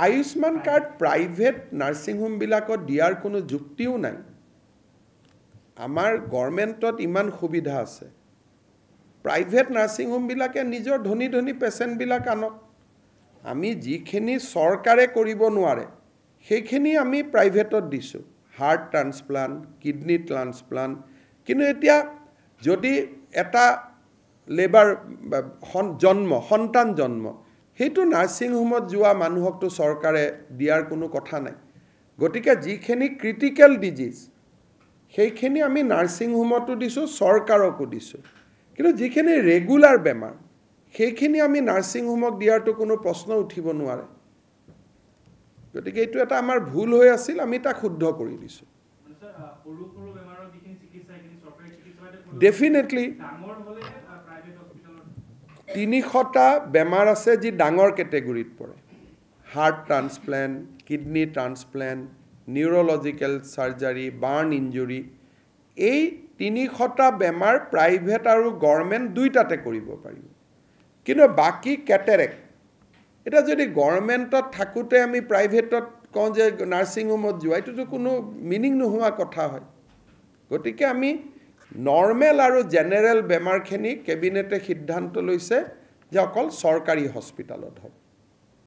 Ayushman card private nursing হোমবিলাকত দিয়াৰ কোনো যুক্তিও নাই আমাৰ গভৰ্ণমেণ্টত ইমান সুবিধা আছে প্ৰাইভেট নাৰ্ছিং হোমবিলাকে নিজৰ ধনী ধনী পেচেণ্টবিলাক আনক আমি যিখিনি চৰকাৰে কৰিব নোৱাৰে সেইখিনি আমি প্ৰাইভেটত দিছোঁ হাৰ্ট ট্ৰান্সপ্লান্ট কিডনী ট্ৰান্সপ্লান্ট কিন্তু এতিয়া যদি এটা লেবাৰ জন্ম সন্তান জন্ম সেইটো নাৰ্ছিং হোমত যোৱা মানুহকতো চৰকাৰে দিয়াৰ কোনো কথা নাই গতিকে যিখিনি ক্ৰিটিকেল ডিজিজ সেইখিনি আমি নাৰ্ছিং হোমতো দিছোঁ চৰকাৰকো দিছোঁ কিন্তু যিখিনি ৰেগুলাৰ বেমাৰ সেইখিনি আমি নাৰ্ছিং হোমক দিয়াৰতো কোনো প্ৰশ্ন উঠিব নোৱাৰে গতিকে এইটো এটা আমাৰ ভুল হৈ আছিল আমি তাক শুদ্ধ কৰি দিছোঁ ডেফিনেটলি তিনিশটা বেমাৰ আছে যি ডাঙৰ কেটেগৰীত পৰে heart transplant kidney transplant neurological surgery burn injury এই তিনিশটা বেমাৰ প্ৰাইভেট আৰু গভৰ্ণমেণ্ট দুয়োটাতে কৰিব পাৰিব কিন্তু বাকী কেটেৰেক এতিয়া যদি গভৰ্ণমেণ্টত থাকোঁতে আমি প্ৰাইভেটত কওঁ যে নাৰ্ছিং হোমত যোৱা এইটোতো কোনো মিনিং নোহোৱা কথা হয় গতিকে আমি নৰ্মেল আৰু জেনেৰেল বেমাৰখিনি কেবিনেটে সিদ্ধান্ত লৈছে যে অকল চৰকাৰী হস্পিটেলত হওক